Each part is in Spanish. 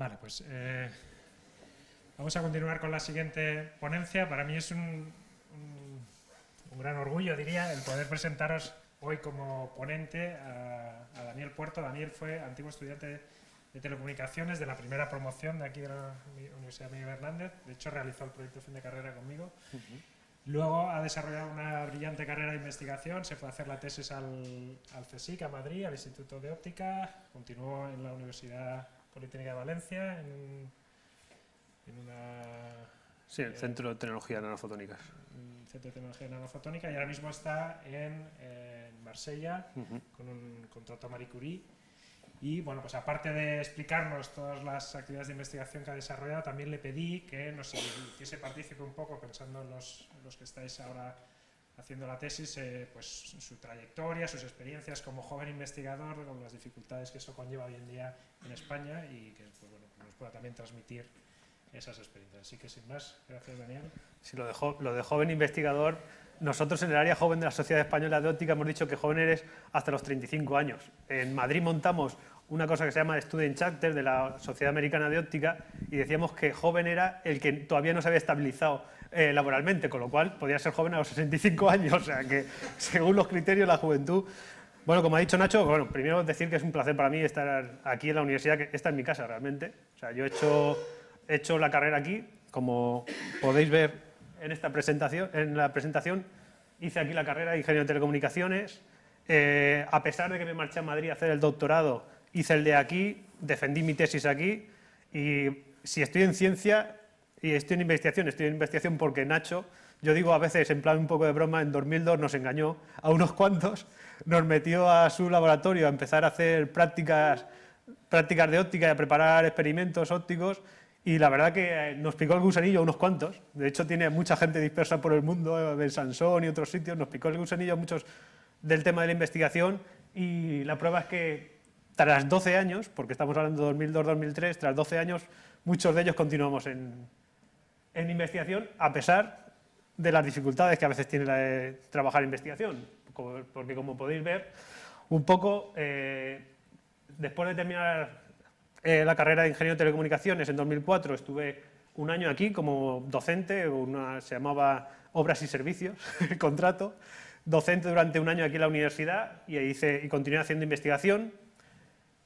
Vale, pues eh, vamos a continuar con la siguiente ponencia. Para mí es un, gran orgullo, diría, el poder presentaros hoy como ponente a, Daniel Puerto. Daniel fue antiguo estudiante de telecomunicaciones de la primera promoción de aquí de la Universidad de Miguel Hernández. De hecho, realizó el proyecto fin de carrera conmigo. Luego ha desarrollado una brillante carrera de investigación, se fue a hacer la tesis al, al CSIC, a Madrid, al Instituto de Óptica, continuó en la Universidad Politécnica de Valencia, en, en una... Sí, el eh, Centro de Tecnología Nanofotónica. Centro de Tecnología Nanofotónica y ahora mismo está en, Marsella con un contrato a Marie Curie. Y bueno, pues aparte de explicarnos todas las actividades de investigación que ha desarrollado, también le pedí que nos hiciese participe un poco, pensando en los, los que estáis ahora haciendo la tesis, eh, pues su trayectoria, sus experiencias como joven investigador, con las dificultades que eso conlleva hoy en día en España y que pues, nos pueda también transmitir esas experiencias. Así que sin más, gracias Daniel. Sí, lo de, lo de joven investigador, nosotros en el área joven de la Sociedad Española de Óptica hemos dicho que joven eres hasta los 35 años. En Madrid montamos una cosa que se llama Student Chapter de la Sociedad Americana de Óptica y decíamos que joven era el que todavía no se había estabilizado eh, laboralmente, con lo cual podría ser joven a los 65 años, o sea que según los criterios la juventud... Bueno, como ha dicho Nacho, bueno, primero decir que es un placer para mí estar aquí en la universidad, que esta es mi casa realmente. O sea, yo he hecho, hecho la carrera aquí, como podéis ver en, esta presentación, en la presentación, hice aquí la carrera de Ingeniero de Telecomunicaciones. Eh, a pesar de que me marché a Madrid a hacer el doctorado, hice el de aquí, defendí mi tesis aquí y si estoy en ciencia y estoy en investigación, estoy en investigación porque Nacho, yo digo a veces en plan un poco de broma, en 2002 nos engañó a unos cuantos, nos metió a su laboratorio a empezar a hacer prácticas, prácticas de óptica y a preparar experimentos ópticos y la verdad que eh, nos picó el gusanillo a unos cuantos, de hecho tiene mucha gente dispersa por el mundo, eh, en Sansón y otros sitios, nos picó el gusanillo a muchos del tema de la investigación y la prueba es que tras 12 años, porque estamos hablando de 2002-2003, tras 12 años muchos de ellos continuamos en, en investigación a pesar de las dificultades que a veces tiene la de trabajar investigación, porque como podéis ver, un poco eh, después de terminar eh, la carrera de Ingeniero de Telecomunicaciones en 2004 estuve un año aquí como docente, se llamaba Obras y Servicios, el contrato, docente durante un año aquí en la universidad y, hice, y continué haciendo investigación.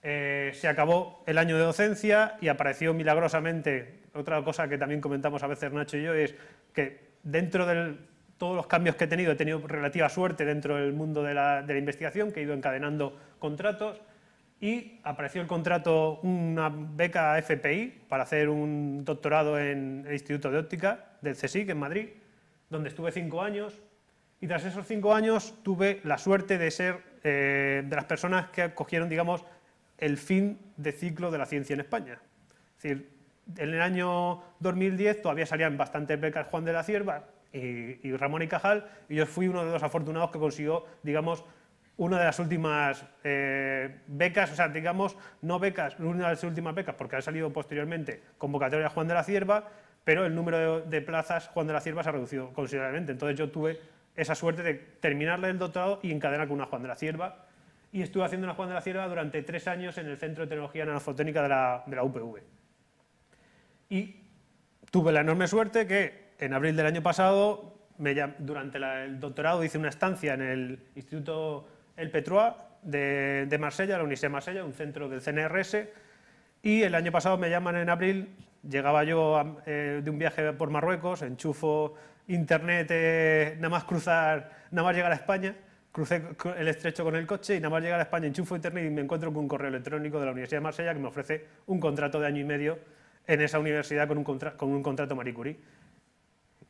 Eh, se acabó el año de docencia y apareció milagrosamente otra cosa que también comentamos a veces Nacho y yo es que dentro de todos los cambios que he tenido, he tenido relativa suerte dentro del mundo de la, investigación, que he ido encadenando contratos y apareció el contrato, una beca FPI para hacer un doctorado en el Instituto de Óptica del CSIC en Madrid, donde estuve cinco años y tras esos cinco años tuve la suerte de ser eh, de las personas que cogieron, digamos, el fin de ciclo de la ciencia en España. Es decir, en el año 2010 todavía salían bastantes becas Juan de la Cierva y, Ramón y Cajal, y yo fui uno de los afortunados que consiguió, digamos, una de las últimas eh, becas, o sea, digamos, no becas, una de las últimas becas, porque ha salido posteriormente convocatoria Juan de la Cierva, pero el número de, plazas Juan de la Cierva se ha reducido considerablemente. Entonces yo tuve esa suerte de terminarle el doctorado y encadenar con una Juan de la Cierva, y estuve haciendo una Juan de la Cierva durante tres años en el Centro de Tecnología Nanofotónica de la, de la UPV. Y tuve la enorme suerte que en abril del año pasado, durante el doctorado, hice una estancia en el Instituto El Petroa de, Marsella, la Universidad de Marsella, un centro del CNRS, y el año pasado me llaman en abril, llegaba yo eh, de un viaje por Marruecos, enchufo internet, eh, nada más cruzar, nada más llegar a España, crucé el estrecho con el coche y nada más llegar a España enchufo internet y me encuentro con un correo electrónico de la Universidad de Marsella que me ofrece un contrato de año y medio en esa universidad con un, con un contrato Marie Curie.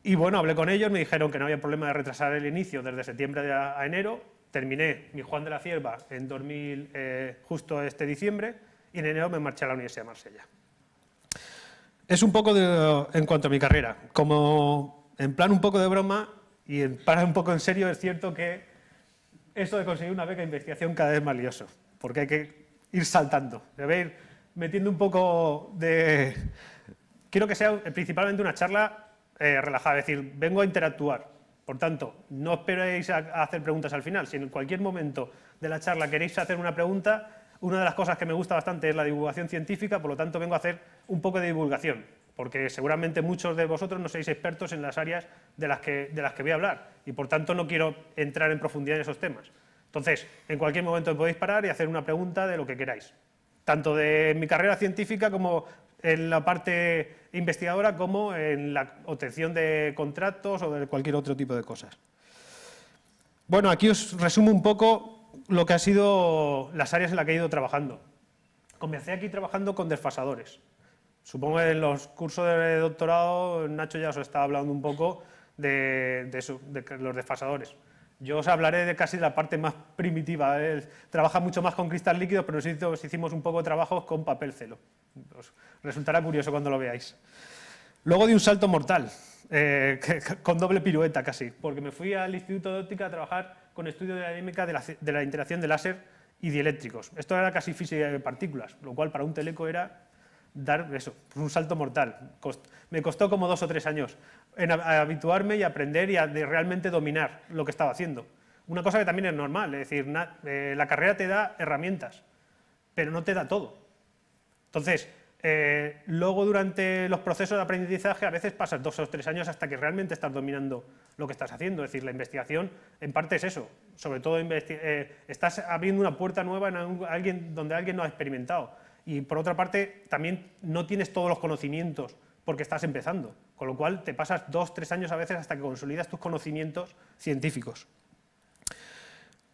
Y bueno, hablé con ellos, me dijeron que no había problema de retrasar el inicio desde septiembre a, enero. Terminé mi Juan de la Cierva en 2000, eh, justo este diciembre, y en enero me marché a la Universidad de Marsella. Es un poco en cuanto a mi carrera. Como en plan un poco de broma y para un poco en serio, es cierto que esto de conseguir una beca de investigación cada vez es más lioso, porque hay que ir saltando. Debe ir metiendo un poco de... Quiero que sea principalmente una charla eh, relajada, es decir, vengo a interactuar. Por tanto, no esperéis a, hacer preguntas al final. Si en cualquier momento de la charla queréis hacer una pregunta, una de las cosas que me gusta bastante es la divulgación científica, por lo tanto vengo a hacer un poco de divulgación, porque seguramente muchos de vosotros no sois expertos en las áreas de las que, de las que voy a hablar y por tanto no quiero entrar en profundidad en esos temas. Entonces, en cualquier momento podéis parar y hacer una pregunta de lo que queráis tanto de mi carrera científica como en la parte investigadora, como en la obtención de contratos o de cualquier otro tipo de cosas. Bueno, aquí os resumo un poco lo que han sido las áreas en las que he ido trabajando. Comencé aquí trabajando con desfasadores. Supongo que en los cursos de doctorado Nacho ya os estaba hablando un poco de, de los desfasadores. Yo os hablaré de casi la parte más primitiva. ¿eh? Él trabaja mucho más con cristal líquido, pero nosotros hicimos un poco de trabajo con papel celo. Os resultará curioso cuando lo veáis. Luego de un salto mortal, eh, con doble pirueta casi, porque me fui al Instituto de Óptica a trabajar con estudio de la dinámica de la, de la interacción de láser y dieléctricos. Esto era casi física de partículas, lo cual para un teleco era dar eso, un salto mortal. me costó como dos o tres años en habituarme y aprender y a realmente dominar lo que estaba haciendo. Una cosa que también es normal, es decir, eh, la carrera te da herramientas, pero no te da todo. Entonces, eh, luego durante los procesos de aprendizaje a veces pasas dos o tres años hasta que realmente estás dominando lo que estás haciendo. Es decir, la investigación en parte es eso, sobre todo eh, estás abriendo una puerta nueva en alguien, donde alguien no ha experimentado y por otra parte, también no tienes todos los conocimientos porque estás empezando, con lo cual te pasas dos, tres años a veces hasta que consolidas tus conocimientos científicos.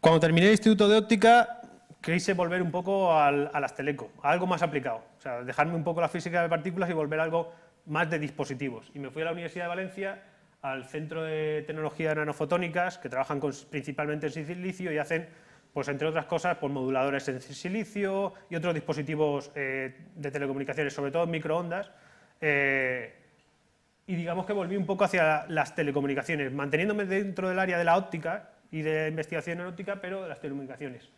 Cuando terminé el Instituto de Óptica, quise volver un poco al, a las teleco, a algo más aplicado, o sea, dejarme un poco la física de partículas y volver a algo más de dispositivos. Y me fui a la Universidad de Valencia, al Centro de Tecnología de Nanofotónicas, que trabajan con, principalmente en silicio y hacen pues entre otras cosas, por pues, moduladores en silicio y otros dispositivos eh, de telecomunicaciones, sobre todo microondas. Eh, y digamos que volví un poco hacia las telecomunicaciones, manteniéndome dentro del área de la óptica y de investigación en óptica, pero de las telecomunicaciones.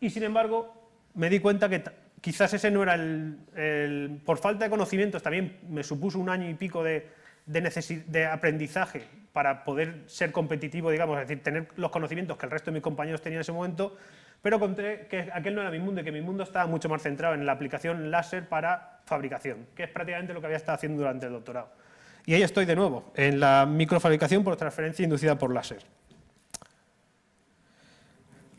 Y sin embargo, me di cuenta que quizás ese no era el... Por falta de conocimientos también me supuso un año y pico de, de, aprendizaje para poder ser competitivo, digamos, es decir, tener los conocimientos que el resto de mis compañeros tenían en ese momento, pero encontré que aquel no era mi mundo y que mi mundo estaba mucho más centrado en la aplicación láser para fabricación, que es prácticamente lo que había estado haciendo durante el doctorado. Y ahí estoy de nuevo, en la microfabricación por transferencia inducida por láser.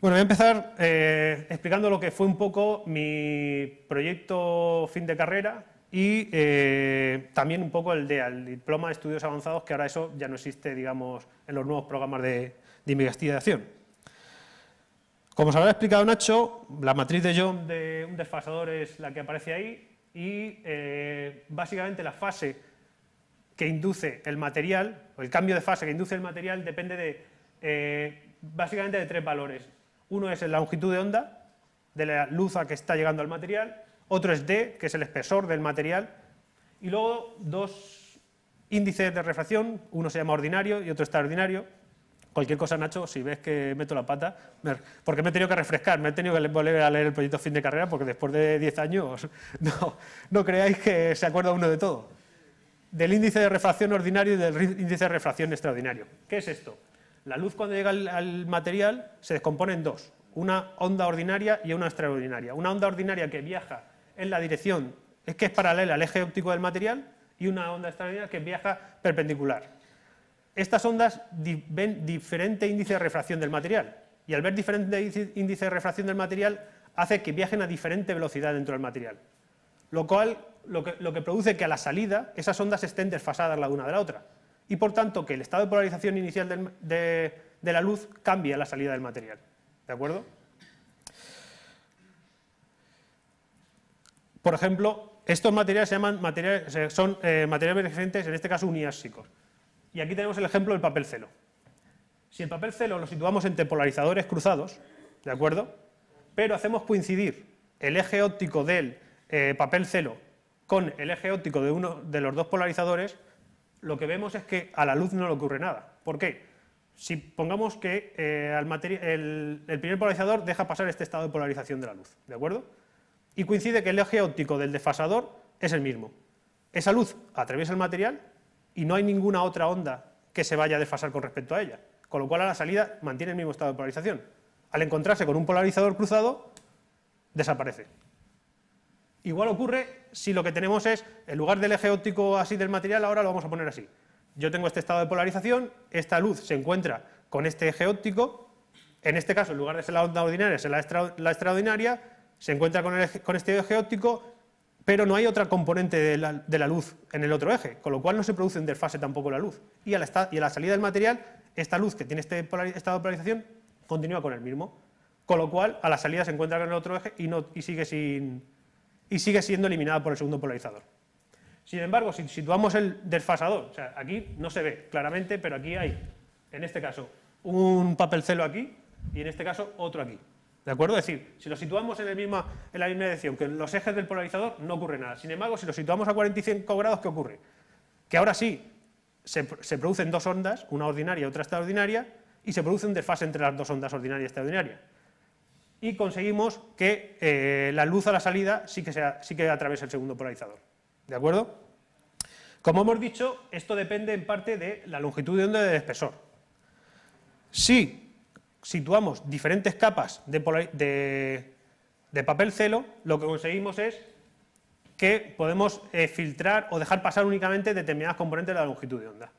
Bueno, voy a empezar eh, explicando lo que fue un poco mi proyecto fin de carrera, y eh, también un poco el DEA, el Diploma de Estudios Avanzados, que ahora eso ya no existe, digamos, en los nuevos programas de, de investigación. Como os habrá explicado Nacho, la matriz de John de un desfasador es la que aparece ahí y eh, básicamente la fase que induce el material, o el cambio de fase que induce el material, depende de eh, básicamente de tres valores. Uno es la longitud de onda de la luz a que está llegando al material, otro es D, que es el espesor del material, y luego dos índices de refracción, uno se llama ordinario y otro extraordinario. Cualquier cosa, Nacho, si ves que meto la pata, porque me he tenido que refrescar, me he tenido que volver a leer el proyecto fin de carrera, porque después de 10 años no, no creáis que se acuerda uno de todo. Del índice de refracción ordinario y del índice de refracción extraordinario. ¿Qué es esto? La luz cuando llega al material se descompone en dos, una onda ordinaria y una extraordinaria. Una onda ordinaria que viaja en la dirección, es que es paralela al eje óptico del material y una onda extraordinaria que viaja perpendicular. Estas ondas ven diferente índice de refracción del material y al ver diferente índice de refracción del material hace que viajen a diferente velocidad dentro del material, lo cual lo que, produce que a la salida esas ondas estén desfasadas la una de la otra y por tanto que el estado de polarización inicial de, la luz cambia la salida del material. ¿De acuerdo? Por ejemplo, estos materiales se llaman materiales, son eh, materiales diferentes. en este caso uniásicos. Y aquí tenemos el ejemplo del papel celo. Si el papel celo lo situamos entre polarizadores cruzados, ¿de acuerdo? Pero hacemos coincidir el eje óptico del eh, papel celo con el eje óptico de uno de los dos polarizadores, lo que vemos es que a la luz no le ocurre nada. ¿Por qué? Si pongamos que eh, el primer polarizador deja pasar este estado de polarización de la luz, ¿de acuerdo? y coincide que el eje óptico del desfasador es el mismo. Esa luz atraviesa el material y no hay ninguna otra onda que se vaya a desfasar con respecto a ella, con lo cual a la salida mantiene el mismo estado de polarización. Al encontrarse con un polarizador cruzado, desaparece. Igual ocurre si lo que tenemos es, en lugar del eje óptico así del material, ahora lo vamos a poner así. Yo tengo este estado de polarización, esta luz se encuentra con este eje óptico, en este caso, en lugar de ser la onda ordinaria, es la, la extraordinaria, se encuentra con, este eje óptico, pero no hay otra componente de la, luz en el otro eje, con lo cual no se produce en desfase tampoco la luz. Y a la, salida del material, esta luz que tiene este estado esta polarización continúa con el mismo, con lo cual a la salida se encuentra en el otro eje y, sigue, siendo eliminada por el segundo polarizador. Sin embargo, si situamos el desfasador, aquí no se ve claramente, pero aquí hay, en este caso, un papel celo aquí y en este caso otro aquí. ¿De acuerdo? Es decir, si lo situamos en, el misma, en la misma dirección que en los ejes del polarizador, no ocurre nada. Sin embargo, si lo situamos a 45 grados, ¿qué ocurre? Que ahora sí, se, producen dos ondas, una ordinaria y otra extraordinaria, y se produce un desfase entre las dos ondas ordinaria y extraordinaria. Y conseguimos que eh, la luz a la salida sí que, sea, sí que atraviese el segundo polarizador. ¿De acuerdo? Como hemos dicho, esto depende en parte de la longitud de onda y del espesor. Sí situamos diferentes capas de, papel celo, lo que conseguimos es que podemos eh, filtrar o dejar pasar únicamente determinadas componentes de la longitud de onda.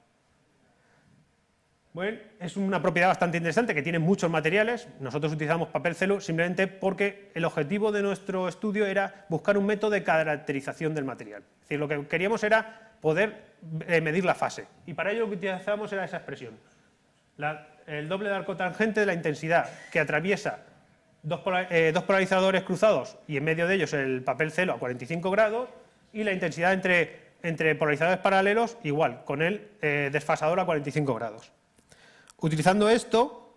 Bueno, es una propiedad bastante interesante que tiene muchos materiales. Nosotros utilizamos papel celo simplemente porque el objetivo de nuestro estudio era buscar un método de caracterización del material. Es decir, lo que queríamos era poder eh, medir la fase. Y para ello lo que utilizamos era esa expresión. La el doble de arco tangente de la intensidad, que atraviesa eh, dos, polarizadores cruzados y en medio de ellos el papel celo a 45 grados, y la intensidad entre, polarizadores paralelos igual, con el eh, desfasador a 45 grados. Utilizando esto,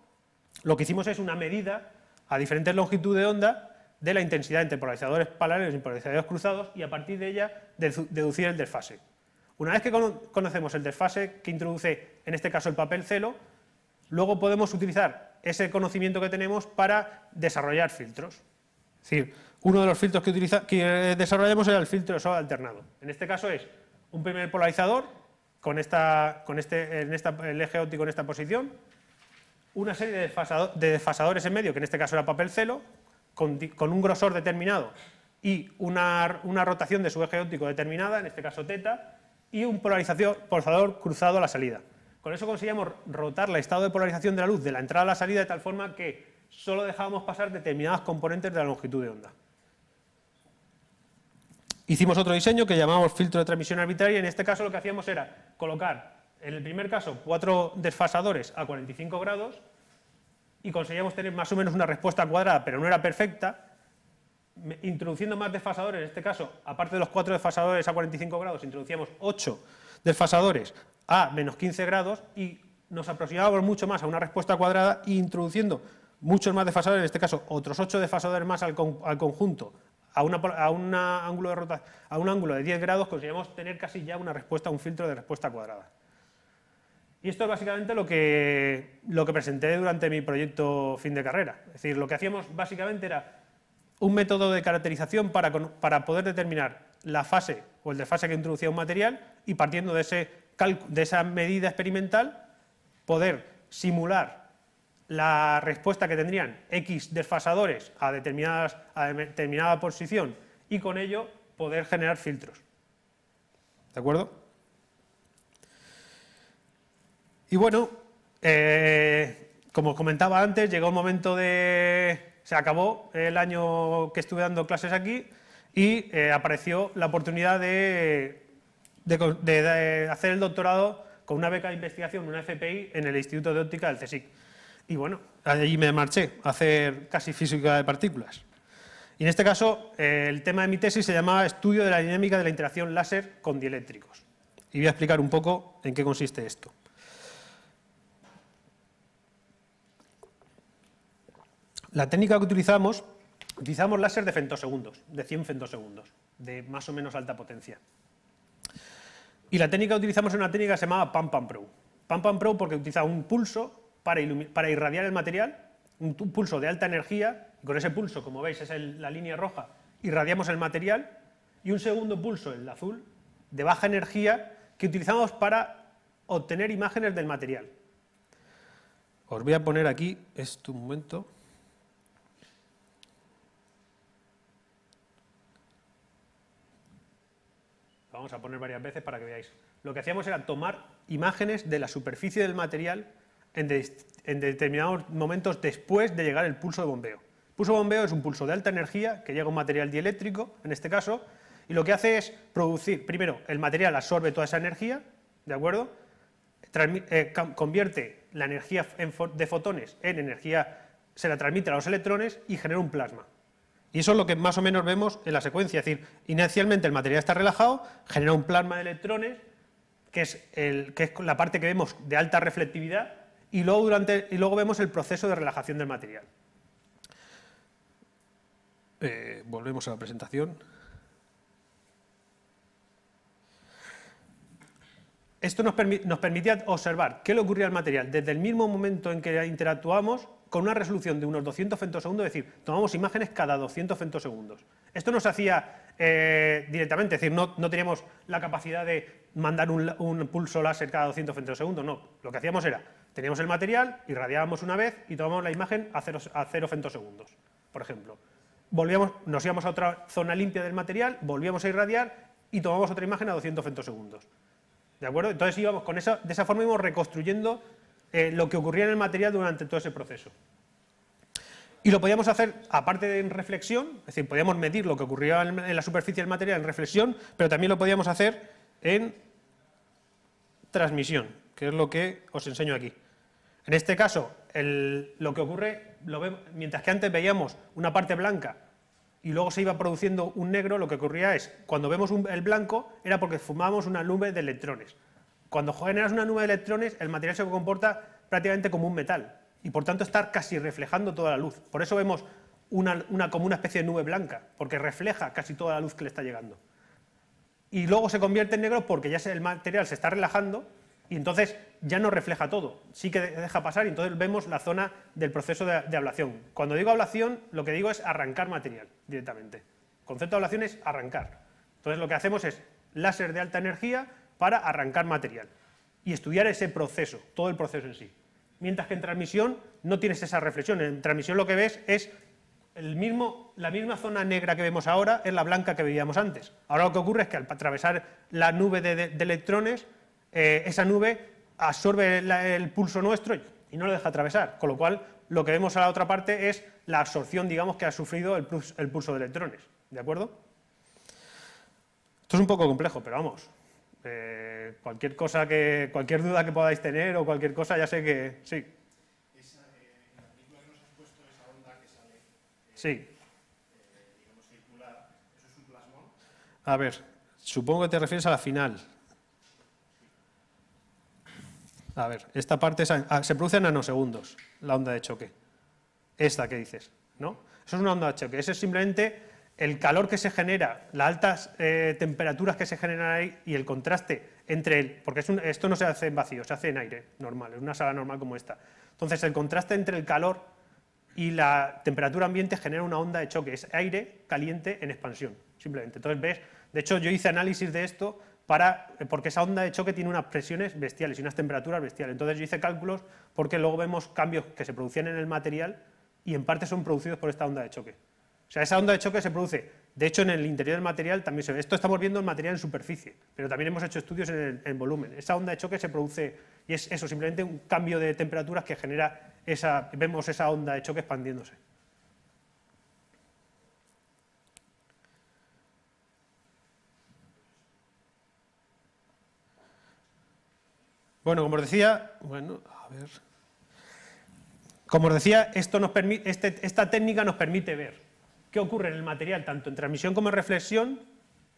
lo que hicimos es una medida a diferentes longitudes de onda de la intensidad entre polarizadores paralelos y polarizadores cruzados y a partir de ella deducir el desfase. Una vez que conocemos el desfase que introduce, en este caso, el papel celo, luego podemos utilizar ese conocimiento que tenemos para desarrollar filtros. Es decir, uno de los filtros que, que desarrollamos era el filtro de sol alternado. En este caso es un primer polarizador con este, el eje óptico en esta posición, una serie de, desfasadores en medio, que en este caso era papel celo, con, un grosor determinado y una, rotación de su eje óptico determinada, en este caso teta, y un polarizador cruzado a la salida. Con eso conseguíamos rotar el estado de polarización de la luz de la entrada a la salida de tal forma que solo dejábamos pasar determinadas componentes de la longitud de onda. Hicimos otro diseño que llamábamos filtro de transmisión arbitraria en este caso lo que hacíamos era colocar, en el primer caso, cuatro desfasadores a 45 grados y conseguíamos tener más o menos una respuesta cuadrada, pero no era perfecta, introduciendo más desfasadores, en este caso, aparte de los cuatro desfasadores a 45 grados, introducíamos ocho desfasadores a menos 15 grados y nos aproximábamos mucho más a una respuesta cuadrada e introduciendo muchos más desfasadores, en este caso otros 8 desfasadores más al, conjunto, a, una, ángulo de rota, a un ángulo de 10 grados conseguimos tener casi ya una respuesta, un filtro de respuesta cuadrada. Y esto es básicamente lo que, lo que presenté durante mi proyecto fin de carrera. Es decir, lo que hacíamos básicamente era un método de caracterización para, para poder determinar la fase o el desfase que introducía un material y partiendo de ese de esa medida experimental, poder simular la respuesta que tendrían X desfasadores a, determinadas, determinada posición y con ello poder generar filtros. ¿De acuerdo? Y bueno, como eh, como comentaba antes, llegó un momento de... Se acabó el año que estuve dando clases aquí y eh, apareció la oportunidad de de, hacer el doctorado con una beca de investigación, una FPI, en el Instituto de Óptica del CSIC. Y bueno, allí me marché a hacer casi física de partículas. Y en este caso, eh, el tema de mi tesis se llamaba Estudio de la dinámica de la interacción láser con dieléctricos. Y voy a explicar un poco en qué consiste esto. La técnica que utilizamos, utilizamos láser de femtosegundos, de 100 femtosegundos, de más o menos alta potencia. Y la técnica que utilizamos es una técnica que se llama Pam Pam Pro. Pam Pam Pro porque utiliza un pulso para, irradiar el material, un pulso de alta energía, y con ese pulso, como veis, es la línea roja, irradiamos el material, y un segundo pulso, el azul, de baja energía, que utilizamos para obtener imágenes del material. Os voy a poner aquí, esto un momento... vamos a poner varias veces para que veáis. Lo que hacíamos era tomar imágenes de la superficie del material en, determinados momentos después de llegar el pulso de bombeo. El pulso de bombeo es un pulso de alta energía que llega a un material dieléctrico, en este caso, y lo que hace es producir, primero, el material absorbe toda esa energía, ¿de acuerdo? Eh, convierte la energía de fotones en energía, se la transmite a los electrones y genera un plasma. Y eso es lo que más o menos vemos en la secuencia. Es decir, inicialmente el material está relajado, genera un plasma de electrones, que es, la parte que vemos de alta reflectividad, y luego, vemos el proceso de relajación del material. Eh, volvemos a la presentación. Esto nos, nos permitía observar qué le ocurría al material desde el mismo momento en que interactuamos con una resolución de unos 200 femtosegundos, es decir, tomamos imágenes cada 200 femtosegundos. Esto no se hacía eh, directamente, es decir, no, no, teníamos la capacidad de mandar un, pulso láser cada 200 femtosegundos, no. Lo que hacíamos era, teníamos el material, irradiábamos una vez y tomábamos la imagen a 0 a femtosegundos, por ejemplo. Volvíamos, nos íbamos a otra zona limpia del material, volvíamos a irradiar y tomamos otra imagen a 200 femtosegundos. ¿De acuerdo? Entonces íbamos con eso, de esa forma íbamos reconstruyendo eh, lo que ocurría en el material durante todo ese proceso. Y lo podíamos hacer, aparte de en reflexión, es decir, podíamos medir lo que ocurría en la superficie del material en reflexión, pero también lo podíamos hacer en transmisión, que es lo que os enseño aquí. En este caso, lo que ocurre, mientras que antes veíamos una parte blanca y luego se iba produciendo un negro, lo que ocurría es, cuando vemos el blanco, era porque fumamos una nube de electrones. Cuando generas una nube de electrones, el material se comporta prácticamente como un metal y por tanto está casi reflejando toda la luz. Por eso vemos como una especie de nube blanca, porque refleja casi toda la luz que le está llegando. Y luego se convierte en negro porque ya el material se está relajando y entonces ya no refleja todo, sí que deja pasar y entonces vemos la zona del proceso de, de ablación. Cuando digo ablación, lo que digo es arrancar material directamente. El concepto de ablación es arrancar. Entonces lo que hacemos es láser de alta energía para arrancar material y estudiar ese proceso, todo el proceso en sí. Mientras que en transmisión no tienes esa reflexión, en transmisión lo que ves es el mismo, la misma zona negra que vemos ahora es la blanca que veíamos antes. Ahora lo que ocurre es que al atravesar la nube de, electrones, eh, esa nube absorbe el pulso nuestro y no lo deja atravesar, con lo cual lo que vemos a la otra parte es la absorción, digamos, que ha sufrido el, pulso, el pulso de electrones, ¿de acuerdo? Esto es un poco complejo, pero vamos, eh, cualquier cosa que, cualquier duda que podáis tener o cualquier cosa, ya sé que sí. sí. digamos circular, ¿eso es un plasmón? A ver, supongo que te refieres a la final. A ver, esta parte se produce en nanosegundos, la onda de choque. Esta que dices, ¿no? Eso es una onda de choque. Eso es simplemente el calor que se genera, las altas eh, temperaturas que se generan ahí y el contraste entre el porque esto no se hace en vacío, se hace en aire normal, en una sala normal como esta. Entonces el contraste entre el calor y la temperatura ambiente genera una onda de choque, es aire caliente en expansión, simplemente. Entonces ves, de hecho yo hice análisis de esto para, eh, porque esa onda de choque tiene unas presiones bestiales y unas temperaturas bestiales. Entonces yo hice cálculos porque luego vemos cambios que se producían en el material y en parte son producidos por esta onda de choque. O sea, esa onda de choque se produce. De hecho, en el interior del material también se ve. Esto estamos viendo el material en superficie, pero también hemos hecho estudios en, el, volumen. Esa onda de choque se produce, y es eso, simplemente un cambio de temperaturas que genera esa, vemos esa onda de choque expandiéndose. Bueno, como os decía, bueno, a ver. Como os decía, esto nos permite, este, esta técnica nos permite ver qué ocurre en el material, tanto en transmisión como en reflexión,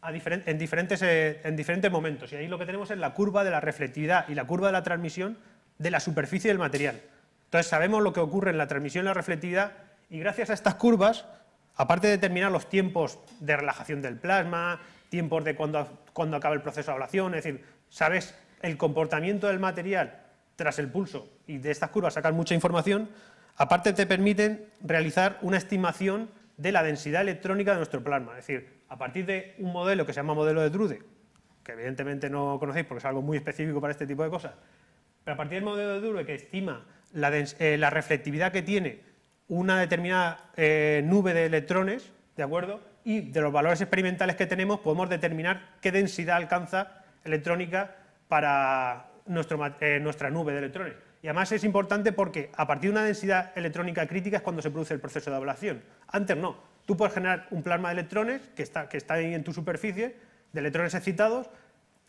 a en, diferentes, eh, en diferentes momentos. Y ahí lo que tenemos es la curva de la reflectividad y la curva de la transmisión de la superficie del material. Entonces sabemos lo que ocurre en la transmisión y la reflectividad y gracias a estas curvas, aparte de determinar los tiempos de relajación del plasma, tiempos de cuando, cuando acaba el proceso de ablación, es decir, sabes el comportamiento del material tras el pulso y de estas curvas sacan mucha información, aparte te permiten realizar una estimación de la densidad electrónica de nuestro plasma. Es decir, a partir de un modelo que se llama modelo de Drude, que evidentemente no conocéis porque es algo muy específico para este tipo de cosas, pero a partir del modelo de Drude que estima la, eh, reflectividad que tiene una determinada eh, nube de electrones, ¿de acuerdo? Y de los valores experimentales que tenemos podemos determinar qué densidad alcanza electrónica para eh, nuestra nube de electrones. Y además es importante porque a partir de una densidad electrónica crítica es cuando se produce el proceso de ablación. Antes no. Tú puedes generar un plasma de electrones que está, que está ahí en tu superficie, de electrones excitados,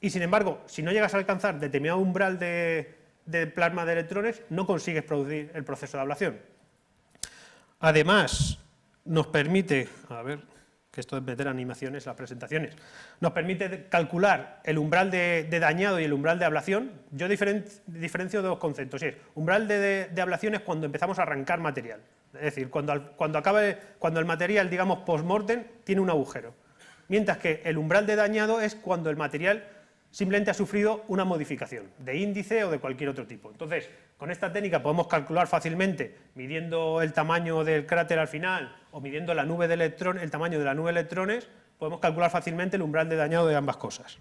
y sin embargo, si no llegas a alcanzar determinado umbral de, de plasma de electrones, no consigues producir el proceso de ablación. Además, nos permite, a ver, que esto de meter animaciones las presentaciones. Nos permite calcular el umbral de, dañado y el umbral de ablación. Yo diferencio dos conceptos, es umbral de, ablación es cuando empezamos a arrancar material, es decir, cuando, acabe, cuando el material, digamos, post-mortem, tiene un agujero, mientras que el umbral de dañado es cuando el material simplemente ha sufrido una modificación de índice o de cualquier otro tipo. Entonces, con esta técnica podemos calcular fácilmente, midiendo el tamaño del cráter al final, o midiendo la nube de electrones, el tamaño de la nube de electrones, podemos calcular fácilmente el umbral de dañado de ambas cosas.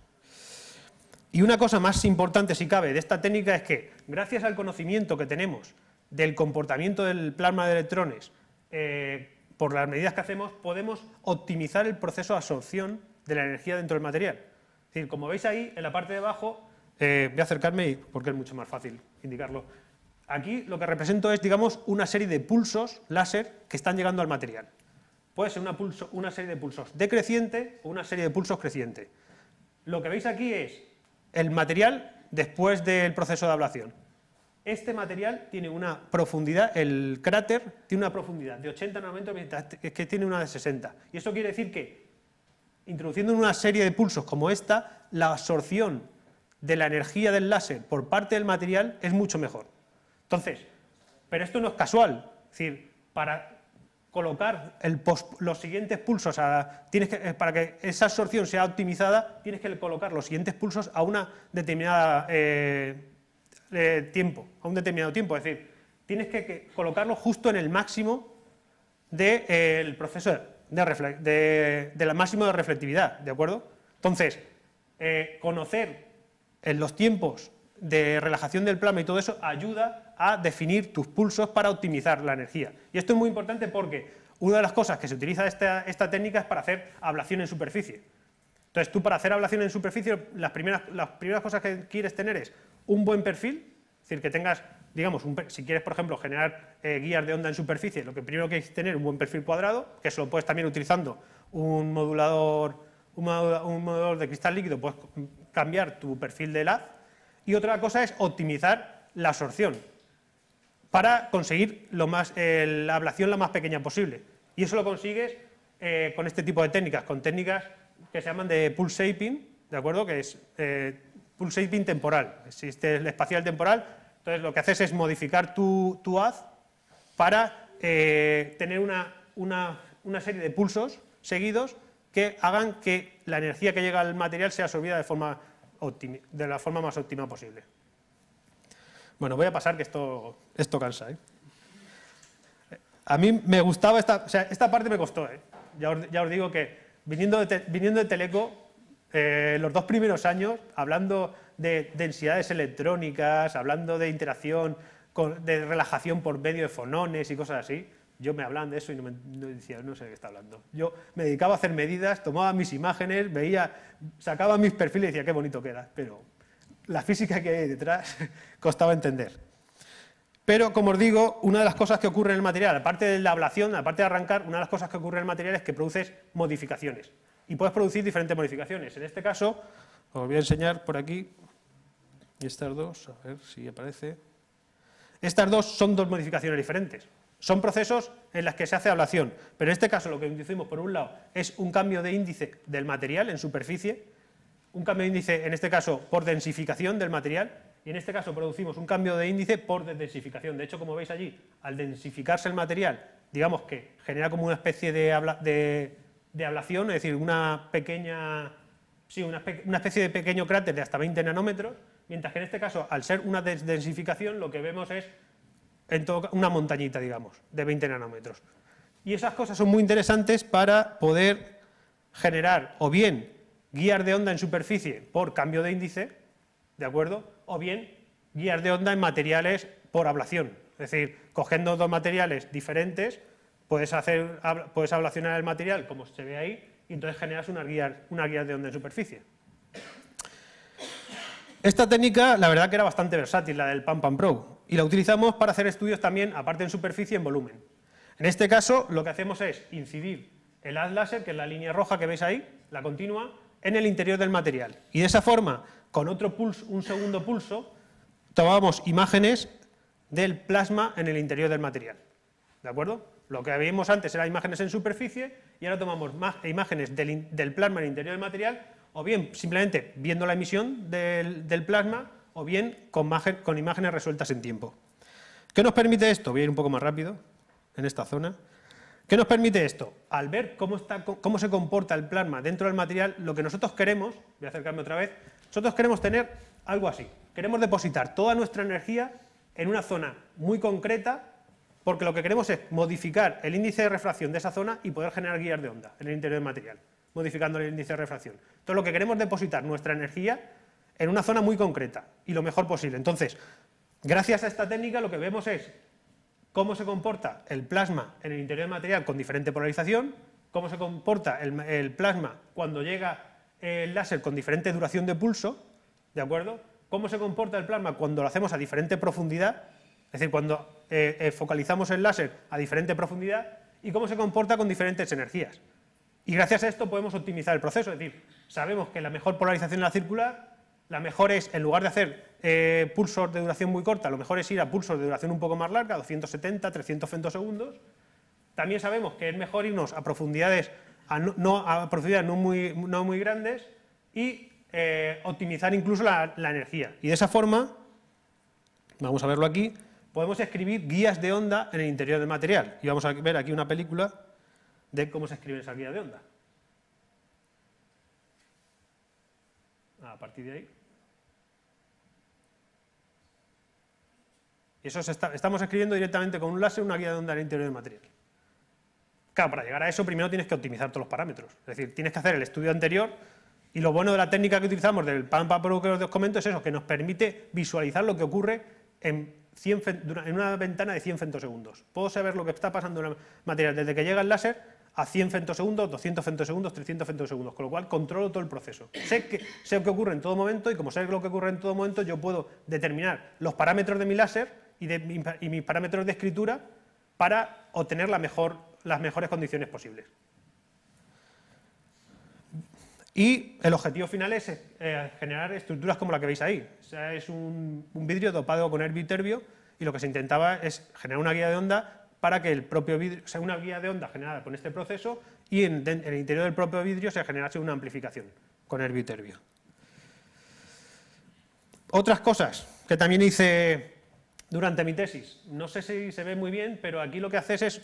Y una cosa más importante, si cabe, de esta técnica es que, gracias al conocimiento que tenemos del comportamiento del plasma de electrones, eh, por las medidas que hacemos, podemos optimizar el proceso de absorción de la energía dentro del material. Es decir, como veis ahí, en la parte de abajo, eh, voy a acercarme porque es mucho más fácil indicarlo. Aquí lo que represento es, digamos, una serie de pulsos láser que están llegando al material. Puede ser una, serie de pulsos decreciente o una serie de pulsos creciente. Lo que veis aquí es el material después del proceso de ablación. Este material tiene una profundidad, el cráter tiene una profundidad de 80 nanómetros, mientras que tiene una de 60. Y eso quiere decir que, introduciendo una serie de pulsos como esta, la absorción de la energía del láser por parte del material es mucho mejor. Entonces, pero esto no es casual. Es decir, para colocar el los siguientes pulsos, tienes que, eh, para que esa absorción sea optimizada, tienes que colocar los siguientes pulsos a una determinada eh, eh, tiempo, a un determinado tiempo. Es decir, tienes que, colocarlo justo en el máximo del de, proceso de, de, de, la máxima de reflectividad, ¿de acuerdo? Entonces, conocer en los tiempos de relajación del plasma y todo eso ayuda a definir tus pulsos para optimizar la energía. Y esto es muy importante porque una de las cosas que se utiliza esta, técnica es para hacer ablación en superficie. Entonces tú para hacer ablación en superficie las primeras, las primeras cosas que quieres tener es un buen perfil, es decir, que tengas, digamos, si quieres, por ejemplo, generar eh, guías de onda en superficie, lo que primero que es tener un buen perfil cuadrado, que eso lo puedes también utilizando un modulador, un modulador de cristal líquido, puedes cambiar tu perfil de LAD y otra cosa es optimizar la absorción para conseguir lo más, eh, la ablación la más pequeña posible. Y eso lo consigues eh, con este tipo de técnicas, con técnicas que se llaman de pulse shaping, ¿de acuerdo? Que es eh, pulse shaping temporal, existe el espacial temporal, entonces lo que haces es modificar tu, tu haz para tener una serie de pulsos seguidos que hagan que la energía que llega al material sea absorbida de forma de la forma más óptima posible. Bueno, voy a pasar que esto, esto cansa. ¿eh? A mí me gustaba esta, o sea, esta parte me costó. ¿eh? Ya, os, digo que viniendo de, viniendo de Teleco, eh, los dos primeros años, hablando de densidades electrónicas, hablando de interacción, de relajación por medio de fonones y cosas así, yo me hablaban de eso y no, me, decía, no sé de qué está hablando. Yo me dedicaba a hacer medidas, tomaba mis imágenes, veía, sacaba mis perfiles y decía qué bonito queda, pero la física que hay detrás costaba entender. Pero, como os digo, una de las cosas que ocurre en el material, aparte de la ablación, aparte de arrancar, una de las cosas que ocurre en el material es que produces modificaciones. Y puedes producir diferentes modificaciones. En este caso, os voy a enseñar por aquí Y estas dos, a ver si aparece. Estas dos son dos modificaciones diferentes. Son procesos en los que se hace ablación, pero en este caso lo que inducimos por un lado es un cambio de índice del material en superficie, un cambio de índice en este caso por densificación del material, y en este caso producimos un cambio de índice por desdensificación. De hecho, como veis allí, al densificarse el material, digamos que genera como una especie de, de, ablación, es decir, una pequeña, sí, una, una especie de pequeño cráter de hasta 20 nanómetros, mientras que en este caso, al ser una desdensificación, lo que vemos es en una montañita, digamos, de 20 nanómetros. Y esas cosas son muy interesantes para poder generar o bien guías de onda en superficie por cambio de índice, ¿de acuerdo? O bien guías de onda en materiales por ablación. Es decir, cogiendo dos materiales diferentes, puedes, hacer, puedes ablacionar el material como se ve ahí y entonces generas una guía una guía de onda en superficie. Esta técnica, la verdad que era bastante versátil, la del Pam Pam Pro y la utilizamos para hacer estudios también, aparte en superficie, en volumen. En este caso, lo que hacemos es incidir el haz láser, que es la línea roja que veis ahí, la continua, en el interior del material. Y de esa forma, con otro pulso, un segundo pulso, tomamos imágenes del plasma en el interior del material. ¿De acuerdo? Lo que habíamos antes eran imágenes en superficie y ahora tomamos imágenes del, plasma en el interior del material o bien simplemente viendo la emisión del plasma o bien con, imágenes resueltas en tiempo. ¿Qué nos permite esto? Voy a ir un poco más rápido en esta zona. ¿Qué nos permite esto? Al ver cómo, cómo se comporta el plasma dentro del material, lo que nosotros queremos, voy a acercarme otra vez, nosotros queremos tener algo así. Queremos depositar toda nuestra energía en una zona muy concreta, porque lo que queremos es modificar el índice de refracción de esa zona y poder generar guías de onda en el interior del material, modificando el índice de refracción. Entonces lo que queremos depositar nuestra energía en una zona muy concreta y lo mejor posible. Entonces, gracias a esta técnica lo que vemos es cómo se comporta el plasma en el interior del material con diferente polarización, cómo se comporta el, plasma cuando llega el láser con diferente duración de pulso, ¿de acuerdo? Cómo se comporta el plasma cuando lo hacemos a diferente profundidad, es decir, cuando eh, eh, focalizamos el láser a diferente profundidad, y cómo se comporta con diferentes energías. Y gracias a esto podemos optimizar el proceso, es decir, sabemos que la mejor polarización en la circular la mejor es, en lugar de hacer eh, pulsos de duración muy corta, lo mejor es ir a pulsos de duración un poco más larga, 270, 300 segundos. También sabemos que es mejor irnos a profundidades, no, no, muy, grandes y eh, optimizar incluso la, la energía. Y de esa forma, vamos a verlo aquí, podemos escribir guías de onda en el interior del material. Y vamos a ver aquí una película de cómo se escribe esa guía de onda. a partir de ahí. Y eso estamos escribiendo directamente con un láser una guía de onda al interior del material. Claro, para llegar a eso primero tienes que optimizar todos los parámetros. Es decir, tienes que hacer el estudio anterior y lo bueno de la técnica que utilizamos del PAMPA para que os comento es eso, que nos permite visualizar lo que ocurre en, una ventana de 100 segundos. Puedo saber lo que está pasando en el material desde que llega el láser a 100 femtosegundos, 200 femtosegundos, 300 femtosegundos, con lo cual controlo todo el proceso. Sé que, lo que ocurre en todo momento y como sé lo que ocurre en todo momento, yo puedo determinar los parámetros de mi láser y, mis parámetros de escritura para obtener las mejores condiciones posibles. Y el objetivo final es eh, generar estructuras como la que veis ahí. O sea, es un, vidrio dopado con terbio y lo que se intentaba es generar una guía de onda para que el propio vidrio, sea, una guía de onda generada con este proceso y en, el interior del propio vidrio se generase una amplificación con el bio-terbio. Otras cosas que también hice durante mi tesis, no sé si se ve muy bien, pero aquí lo que haces es,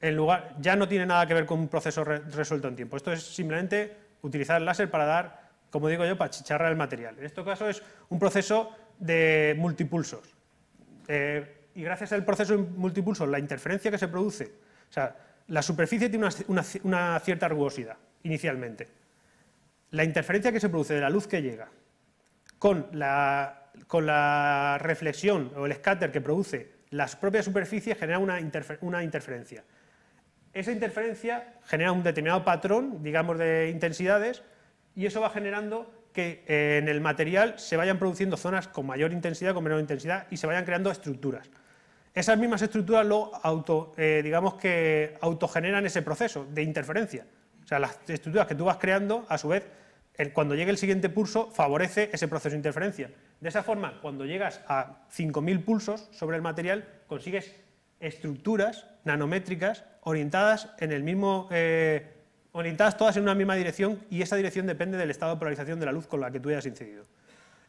en lugar, ya no tiene nada que ver con un proceso resuelto en tiempo, esto es simplemente utilizar el láser para dar, como digo yo, para chicharrar el material. En este caso es un proceso de multipulsos. Eh, y gracias al proceso multipulso, la interferencia que se produce, o sea, la superficie tiene una, cierta rugosidad inicialmente. La interferencia que se produce de la luz que llega con la, reflexión o el scatter que produce las propias superficies genera una, interferencia. Esa interferencia genera un determinado patrón, digamos, de intensidades, y eso va generando que eh, en el material se vayan produciendo zonas con mayor intensidad, con menor intensidad, y se vayan creando estructuras esas mismas estructuras lo auto, eh, digamos que autogeneran ese proceso de interferencia. O sea, las estructuras que tú vas creando, a su vez, cuando llegue el siguiente pulso, favorece ese proceso de interferencia. De esa forma, cuando llegas a 5.000 pulsos sobre el material, consigues estructuras nanométricas orientadas en el mismo... Eh, orientadas todas en una misma dirección y esa dirección depende del estado de polarización de la luz con la que tú hayas incidido.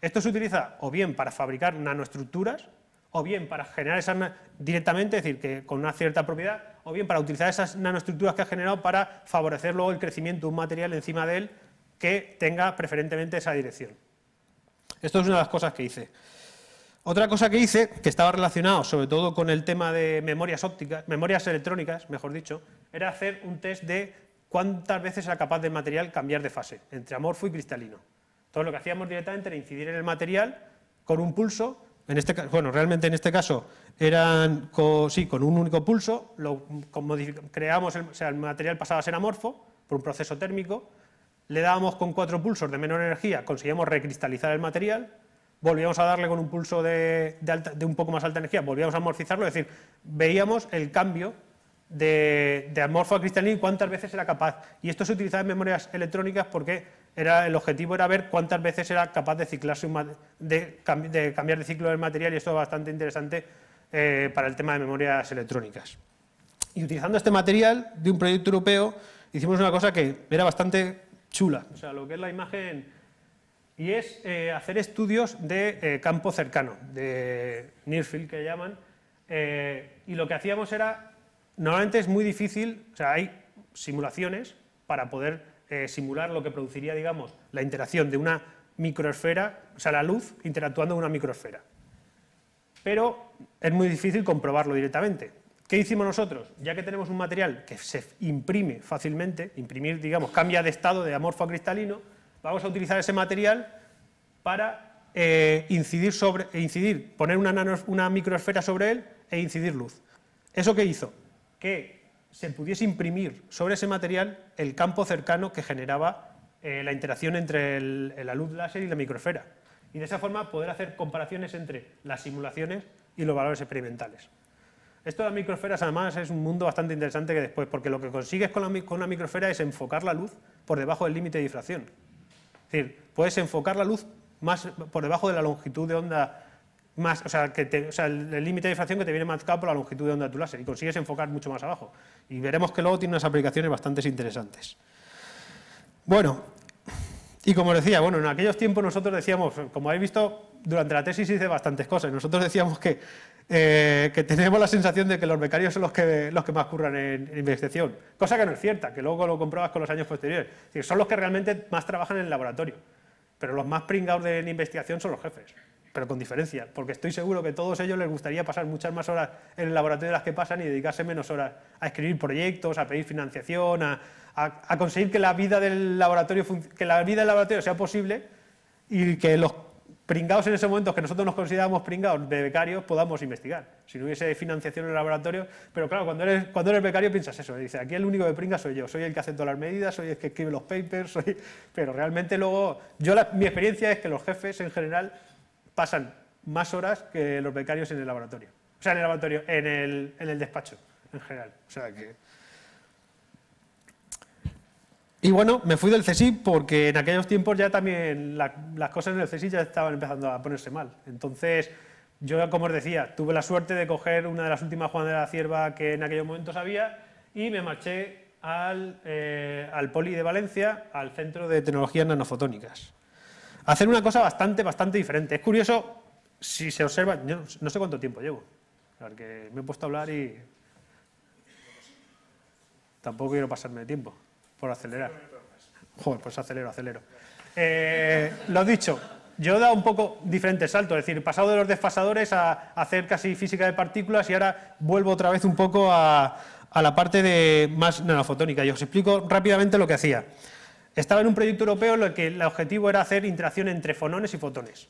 Esto se utiliza o bien para fabricar nanoestructuras, o bien para generar esas directamente, es decir, que con una cierta propiedad, o bien para utilizar esas nanoestructuras que ha generado para favorecer luego el crecimiento de un material encima de él que tenga preferentemente esa dirección. Esto es una de las cosas que hice. Otra cosa que hice, que estaba relacionado sobre todo con el tema de memorias ópticas, memorias electrónicas, mejor dicho, era hacer un test de cuántas veces era capaz del material cambiar de fase, entre amorfo y cristalino. Entonces lo que hacíamos directamente era incidir en el material con un pulso en este, bueno, realmente en este caso eran con, sí, con un único pulso, lo, creamos el, o sea, el material pasaba a ser amorfo por un proceso térmico, le dábamos con cuatro pulsos de menor energía, conseguíamos recristalizar el material, volvíamos a darle con un pulso de, de un poco más alta energía, volvíamos a amorfizarlo, es decir, veíamos el cambio de, amorfo a cristalino y cuántas veces era capaz. Y esto se utilizaba en memorias electrónicas porque era, el objetivo era ver cuántas veces era capaz de, ciclarse de, cambiar de ciclo del material y esto es bastante interesante eh, para el tema de memorias electrónicas. Y utilizando este material de un proyecto europeo hicimos una cosa que era bastante chula, o sea, lo que es la imagen, y es eh, hacer estudios de eh, campo cercano, de near field que llaman, y lo que hacíamos era Normalmente es muy difícil, o sea, hay simulaciones para poder eh, simular lo que produciría, digamos, la interacción de una microesfera, o sea, la luz interactuando con una microesfera. Pero es muy difícil comprobarlo directamente. ¿Qué hicimos nosotros? Ya que tenemos un material que se imprime fácilmente, imprimir, digamos, cambia de estado de amorfo a cristalino, vamos a utilizar ese material para eh, incidir sobre, e incidir, poner una, una microesfera sobre él e incidir luz. ¿Eso qué hizo? que se pudiese imprimir sobre ese material el campo cercano que generaba eh, la interacción entre la luz láser y la microsfera. Y de esa forma poder hacer comparaciones entre las simulaciones y los valores experimentales. Esto de las microsferas además es un mundo bastante interesante que después, porque lo que consigues con, la, una microsfera es enfocar la luz por debajo del límite de difracción. Es decir, puedes enfocar la luz más por debajo de la longitud de onda más, o sea, el límite de difracción que te viene marcado por la longitud de onda de tu láser y consigues enfocar mucho más abajo. Y veremos que luego tiene unas aplicaciones bastante interesantes. Bueno, y como decía, bueno, en aquellos tiempos nosotros decíamos, como habéis visto, durante la tesis hice bastantes cosas. Nosotros decíamos que, eh, tenemos la sensación de que los becarios son los que, más curran en, investigación, cosa que no es cierta, que luego lo comprobas con los años posteriores. son los que realmente más trabajan en el laboratorio, pero los más pringados en investigación son los jefes pero con diferencia, porque estoy seguro que a todos ellos les gustaría pasar muchas más horas en el laboratorio de las que pasan y dedicarse menos horas a escribir proyectos, a pedir financiación, a, conseguir que la vida del laboratorio que la vida del laboratorio sea posible y que los pringados en ese momento que nosotros nos consideramos pringados de becarios podamos investigar. Si no hubiese financiación en el laboratorio, pero claro, cuando eres, cuando eres becario piensas eso, dices, aquí el único que pringa soy yo, soy el que hace todas las medidas, soy el que escribe los papers, soy... pero realmente luego, yo mi experiencia es que los jefes en general pasan más horas que los becarios en el laboratorio. O sea, en el laboratorio, en el, despacho, en general. Y bueno, me fui del CSI porque en aquellos tiempos ya también las cosas en el CSI ya estaban empezando a ponerse mal. Entonces, yo, como os decía, tuve la suerte de coger una de las últimas juan de la Cierva que en aquellos momentos había y me marché al, eh, al Poli de Valencia, al Centro de Tecnologías Nanofotónicas hacer una cosa bastante, bastante diferente. Es curioso, si se observa, no sé cuánto tiempo llevo, porque me he puesto a hablar y tampoco quiero pasarme de tiempo por acelerar. Joder, pues acelero, acelero. Eh, lo dicho, yo he dado un poco diferentes saltos. es decir, pasado de los desfasadores a hacer casi física de partículas y ahora vuelvo otra vez un poco a, la parte de más nanofotónica. Y os explico rápidamente lo que hacía. Estaba en un proyecto europeo en el que el objetivo era hacer interacción entre fonones y fotones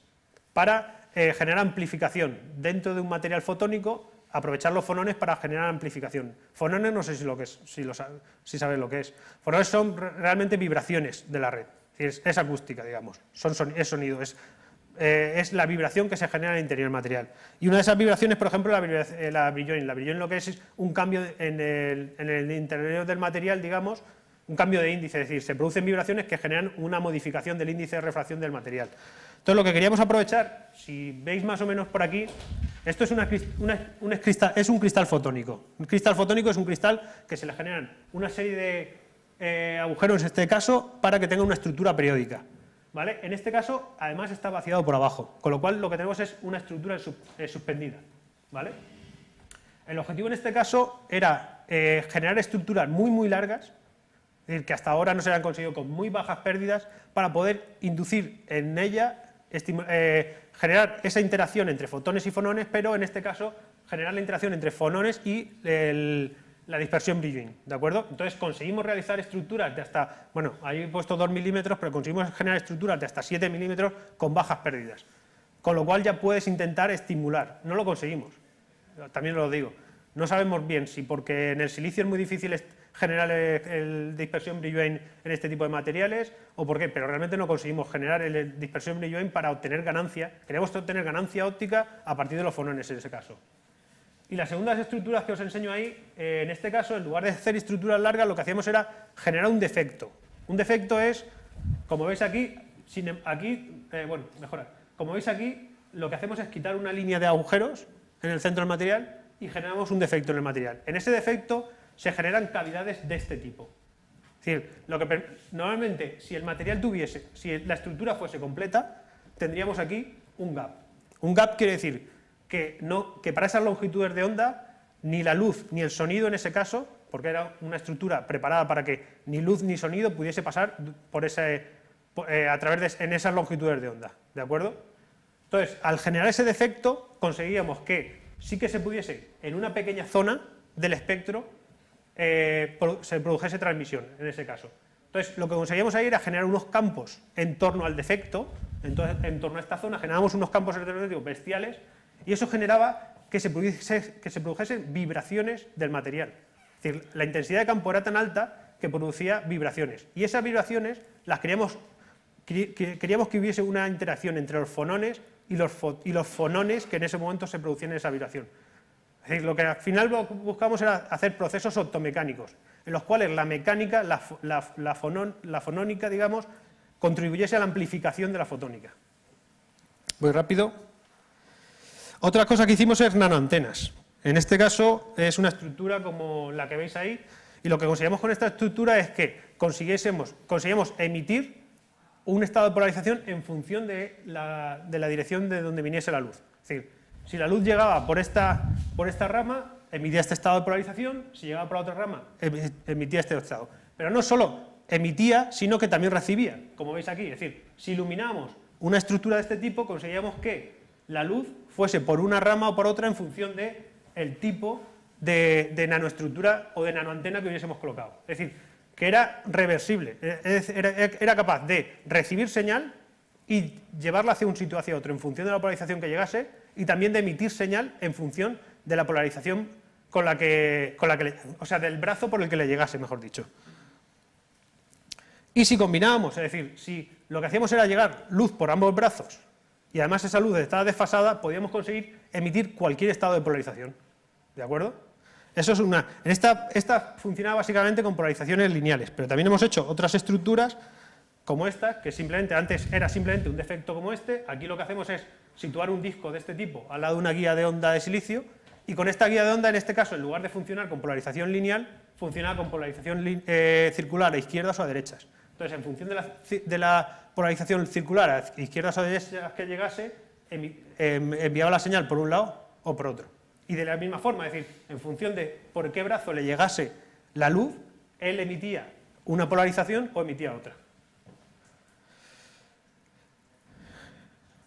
para eh, generar amplificación dentro de un material fotónico, aprovechar los fonones para generar amplificación. Fonones no sé si, lo que si, lo, lo que es. Fonones son realmente vibraciones de la red, es, acústica, digamos, son, es sonido, eh, es, la vibración que se genera en el interior del material. Y una de esas vibraciones, por ejemplo, la, eh, la brilloin. La brilloin lo que es es un cambio en el, en el interior del material, digamos, un cambio de índice, es decir, se producen vibraciones que generan una modificación del índice de refracción del material. Entonces lo que queríamos aprovechar, si veis más o menos por aquí, esto es, una, un, cristal, es un cristal fotónico. Un cristal fotónico es un cristal que se le generan una serie de eh, agujeros, en este caso, para que tenga una estructura periódica. ¿vale? En este caso, además, está vaciado por abajo, con lo cual lo que tenemos es una estructura eh, suspendida. ¿vale? El objetivo en este caso era eh, generar estructuras muy, muy largas, es decir, que hasta ahora no se han conseguido con muy bajas pérdidas para poder inducir en ella, eh, generar esa interacción entre fotones y fonones, pero en este caso generar la interacción entre fonones y la dispersión bridging, ¿de acuerdo? Entonces conseguimos realizar estructuras de hasta, bueno, ahí he puesto 2 milímetros, pero conseguimos generar estructuras de hasta 7 milímetros con bajas pérdidas. Con lo cual ya puedes intentar estimular. No lo conseguimos, también lo digo. No sabemos bien si porque en el silicio es muy difícil generar el, dispersión dispersión Brillouin en este tipo de materiales o por qué, pero realmente no conseguimos generar el dispersión Brillouin para obtener ganancia. Queremos obtener ganancia óptica a partir de los fonones en ese caso. Y las segundas estructuras que os enseño ahí, eh, en este caso, en lugar de hacer estructuras largas, lo que hacíamos era generar un defecto. Un defecto es, como veis aquí, em-, aquí eh, bueno, Como veis aquí, lo que hacemos es quitar una línea de agujeros en el centro del material y generamos un defecto en el material. En ese defecto se generan cavidades de este tipo. lo que, normalmente si el material tuviese, si la estructura fuese completa, tendríamos aquí un gap. Un gap quiere decir que, no, que para esas longitudes de onda ni la luz ni el sonido en ese caso, porque era una estructura preparada para que ni luz ni sonido pudiese pasar por ese, eh, a través de en esas longitudes de onda, ¿de acuerdo? Entonces, al generar ese defecto, conseguíamos que sí que se pudiese, en una pequeña zona del espectro, eh, se produjese transmisión, en ese caso. Entonces, lo que conseguíamos ahí era generar unos campos en torno al defecto, entonces, en torno a esta zona, generábamos unos campos electromagnéticos bestiales, y eso generaba que se, que se produjesen vibraciones del material. Es decir, la intensidad de campo era tan alta que producía vibraciones. Y esas vibraciones las queríamos, queríamos que hubiese una interacción entre los fonones y los, y los fonones que en ese momento se producían en esa vibración. lo que al final buscamos era hacer procesos optomecánicos, en los cuales la mecánica, la, fonónica, digamos, contribuyese a la amplificación de la fotónica. muy rápido. Otra cosa que hicimos es nanoantenas. En este caso es una estructura como la que veis ahí, y lo que conseguimos con esta estructura es que consiguiésemos, conseguimos emitir un estado de polarización en función de la, dirección de donde viniese la luz. Es decir, si la luz llegaba por esta, por esta rama, emitía este estado de polarización, si llegaba por la otra rama, emitía este estado. Pero no solo emitía, sino que también recibía, como veis aquí. Es decir, si iluminamos una estructura de este tipo, conseguíamos que la luz fuese por una rama o por otra en función del el tipo de, de nanoestructura o de nanoantena que hubiésemos colocado. Es decir, que era reversible, eh, eh, era capaz de recibir señal y llevarla hacia un sitio hacia otro en función de la polarización que llegase y también de emitir señal en función de la polarización con la que, con la que o sea, del brazo por el que le llegase, mejor dicho. Y si combinábamos, es decir, si lo que hacíamos era llegar luz por ambos brazos y además esa luz estaba desfasada, podíamos conseguir emitir cualquier estado de polarización. ¿De acuerdo? Eso es una. En esta, esta funcionaba básicamente con polarizaciones lineales, pero también hemos hecho otras estructuras como esta, que simplemente antes era simplemente un defecto como este. Aquí lo que hacemos es situar un disco de este tipo al lado de una guía de onda de silicio y con esta guía de onda, en este caso, en lugar de funcionar con polarización lineal, funcionaba con polarización eh, circular a izquierdas o a derechas. Entonces, en función de la, de la polarización circular a izquierdas o a derechas que llegase, em, enviaba la señal por un lado o por otro. Y de la misma forma, es decir, en función de por qué brazo le llegase la luz, él emitía una polarización o emitía otra.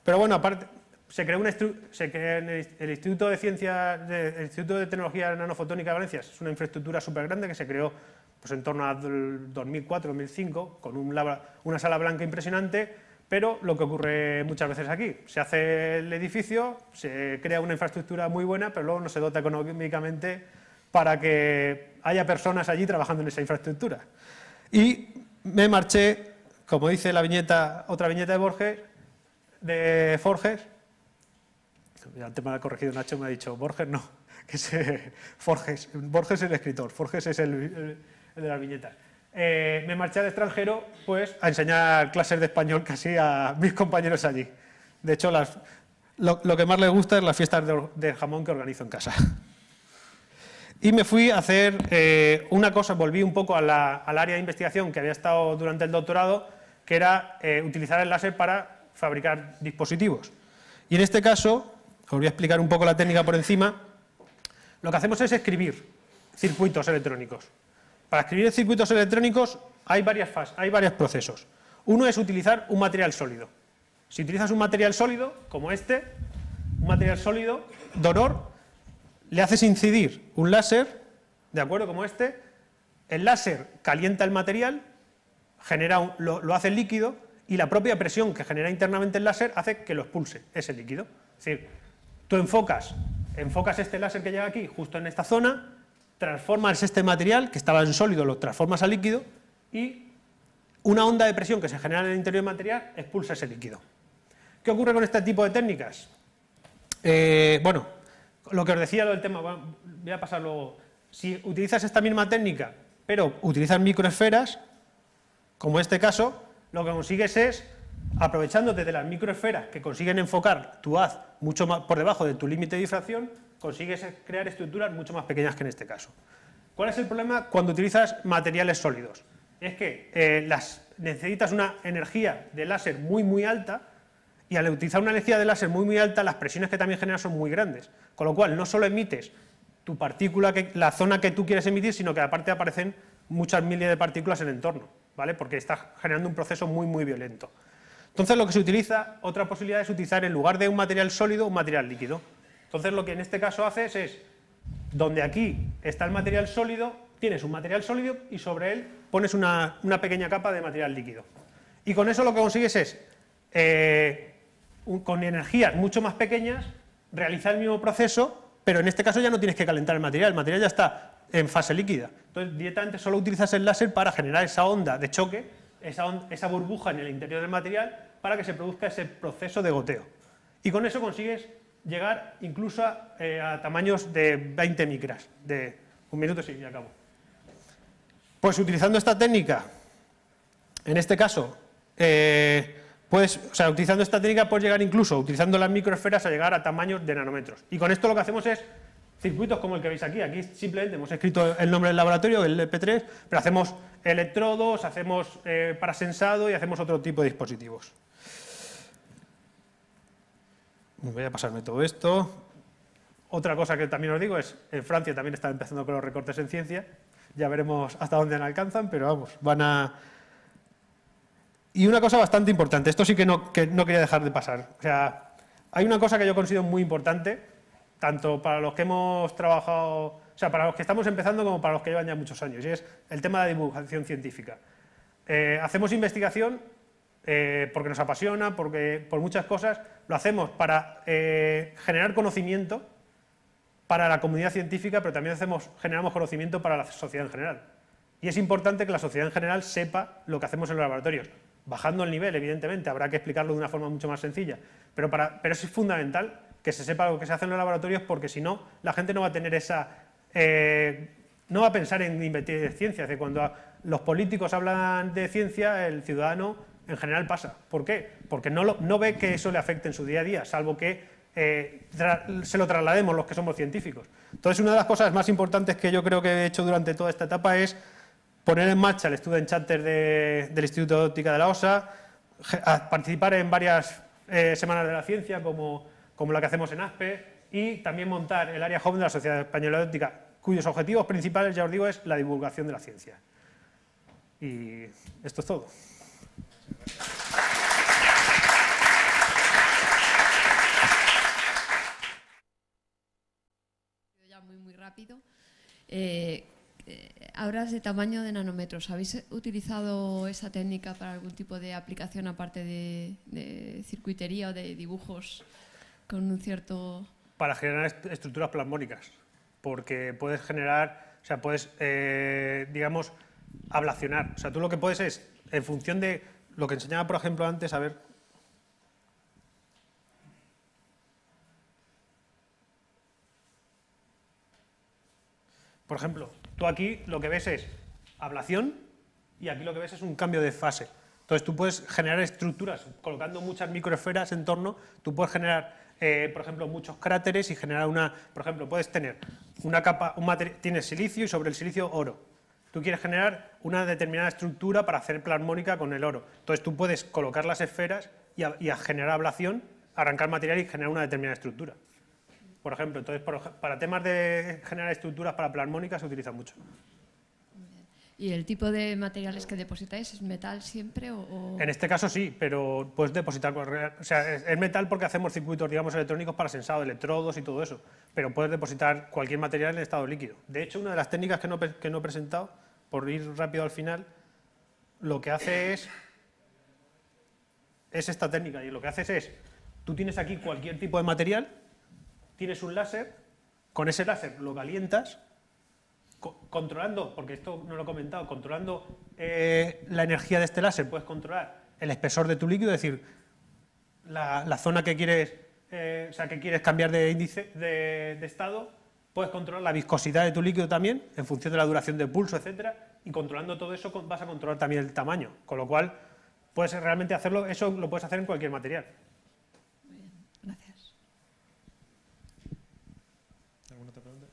Pero bueno, aparte, se creó, en el, Instituto de Instituto de Tecnología Nanofotónica de Valencia, es una infraestructura súper grande que se creó pues, en torno a 2004-2005, con un una sala blanca impresionante, pero lo que ocurre muchas veces aquí, se hace el edificio, se crea una infraestructura muy buena, pero luego no se dota económicamente para que haya personas allí trabajando en esa infraestructura. Y me marché, como dice la viñeta, otra viñeta de Borges, de Forges, el tema lo ha corregido Nacho, me ha dicho Borges, no, que es Forges, Borges es el escritor, Forges es el, el de las viñetas. Eh, me marché al extranjero pues, a enseñar clases de español casi a mis compañeros allí. De hecho, lo, que más les gusta es las fiestas de, jamón que organizo en casa. Y me fui a hacer eh, una cosa, volví un poco al área de investigación que había estado durante el doctorado, que era eh, utilizar el láser para fabricar dispositivos. Y en este caso, os voy a explicar un poco la técnica por encima, lo que hacemos es escribir circuitos electrónicos. Para escribir circuitos electrónicos hay, varias fases, hay varios procesos. Uno es utilizar un material sólido. Si utilizas un material sólido, como este, un material sólido, doror, le haces incidir un láser, de acuerdo, como este, el láser calienta el material, genera lo, hace líquido y la propia presión que genera internamente el láser hace que lo expulse ese líquido. Es decir, tú enfocas, enfocas este láser que llega aquí justo en esta zona, transformas este material, que estaba en sólido, lo transformas a líquido y una onda de presión que se genera en el interior del material expulsa ese líquido. ¿Qué ocurre con este tipo de técnicas? Eh, bueno, lo que os decía del tema, voy a pasar luego. Si utilizas esta misma técnica, pero utilizas microesferas, como en este caso, lo que consigues es, aprovechándote de las microesferas que consiguen enfocar tu haz mucho más por debajo de tu límite de difracción, consigues crear estructuras mucho más pequeñas que en este caso. ¿Cuál es el problema cuando utilizas materiales sólidos? Es que eh, necesitas una energía de láser muy muy alta y al utilizar una energía de láser muy muy alta las presiones que también generas son muy grandes. Con lo cual no solo emites tu partícula, la zona que tú quieres emitir, sino que aparte aparecen muchas miles de partículas en el entorno, ¿vale? Porque estás generando un proceso muy muy violento. Entonces lo que se utiliza, otra posibilidad es utilizar en lugar de un material sólido, un material líquido. Entonces lo que en este caso haces es, donde aquí está el material sólido, tienes un material sólido y sobre él pones una, pequeña capa de material líquido. Y con eso lo que consigues es, eh, con energías mucho más pequeñas, realizar el mismo proceso, pero en este caso ya no tienes que calentar el material, el material ya está en fase líquida. Entonces, directamente solo utilizas el láser para generar esa onda de choque, esa burbuja en el interior del material, para que se produzca ese proceso de goteo. Y con eso consigues llegar incluso eh, a, tamaños de 20 micras, de un minuto sí, ya acabo. Pues utilizando esta técnica, en este caso, pues, o sea, utilizando esta técnica puedes llegar incluso, utilizando las microesferas, a llegar a tamaños de nanómetros. Y con esto lo que hacemos es circuitos como el que veis aquí. Aquí simplemente hemos escrito el nombre del laboratorio, el EP3, pero hacemos electrodos, hacemos eh, parasensado y hacemos otro tipo de dispositivos voy a pasarme todo esto. Otra cosa que también os digo es, en Francia también están empezando con los recortes en ciencia, ya veremos hasta dónde alcanzan, pero vamos, van a... Y una cosa bastante importante, esto sí que no, quería dejar de pasar. O sea, hay una cosa que yo considero muy importante, tanto para los que hemos trabajado, o sea, para los que estamos empezando como para los que llevan ya muchos años, y es el tema de la divulgación científica. Eh, hacemos investigación eh, porque nos apasiona, porque por muchas cosas, lo hacemos para eh, generar conocimiento para la comunidad científica, pero también hacemos, generamos conocimiento para la sociedad en general. Y es importante que la sociedad en general sepa lo que hacemos en los laboratorios, bajando el nivel, evidentemente, habrá que explicarlo de una forma mucho más sencilla, pero, para, pero es fundamental que se sepa lo que se hace en los laboratorios porque si no, la gente no va a tener esa... Eh, no va a pensar en invertir en ciencia, cuando los políticos hablan de ciencia, el ciudadano en general pasa. ¿Por qué? Porque no, ve que eso le afecte en su día a día, salvo que eh, se lo traslademos los que somos científicos. Entonces, una de las cosas más importantes que yo creo que he hecho durante toda esta etapa es poner en marcha el Estudio Charter de, del Instituto de Óptica de la OSA, participar en varias eh, semanas de la ciencia, como, como la que hacemos en ASPE, y también montar el área joven de la Sociedad Española de Óptica, cuyos objetivos principales, ya os digo, es la divulgación de la ciencia. Y esto es todo. Hablas muy, muy rápido. Eh, eh, de tamaño de nanómetros. ¿Habéis utilizado esa técnica para algún tipo de aplicación aparte de, circuitería o de dibujos con un cierto...? Para generar estructuras plasmónicas, porque puedes generar, o sea, puedes, eh, digamos, ablacionar. O sea, tú lo que puedes es, en función de lo que enseñaba, por ejemplo, antes, a ver... Por ejemplo, tú aquí lo que ves es ablación y aquí lo que ves es un cambio de fase. Entonces tú puedes generar estructuras, colocando muchas microesferas en torno, tú puedes generar, eh, por ejemplo, muchos cráteres y generar una, por ejemplo, puedes tener una capa, un tienes silicio y sobre el silicio oro tú quieres generar una determinada estructura para hacer plasmónica con el oro. Entonces tú puedes colocar las esferas y generar ablación, arrancar material y generar una determinada estructura. Por ejemplo, entonces para temas de generar estructuras para plasmónica se utiliza mucho. ¿Y el tipo de materiales que depositáis es metal siempre? En este caso sí, pero puedes depositar. O sea, es, metal porque hacemos circuitos, digamos, electrónicos para sensado, electrodos y todo eso. Pero puedes depositar cualquier material en estado líquido. De hecho, una de las técnicas que no he presentado por ir rápido al final, lo que hace es, es esta técnica. Y lo que haces es, tú tienes aquí cualquier tipo de material, tienes un láser, con ese láser lo calientas, controlando, porque esto no lo he comentado, controlando eh, la energía de este láser, puedes controlar el espesor de tu líquido, es decir, la, zona que quieres, eh, sea, que quieres cambiar de índice de estado, Puedes controlar la viscosidad de tu líquido también, en función de la duración del pulso, etcétera, y controlando todo eso vas a controlar también el tamaño, con lo cual puedes realmente hacerlo, eso lo puedes hacer en cualquier material. Muy bien, gracias. ¿Alguna otra pregunta?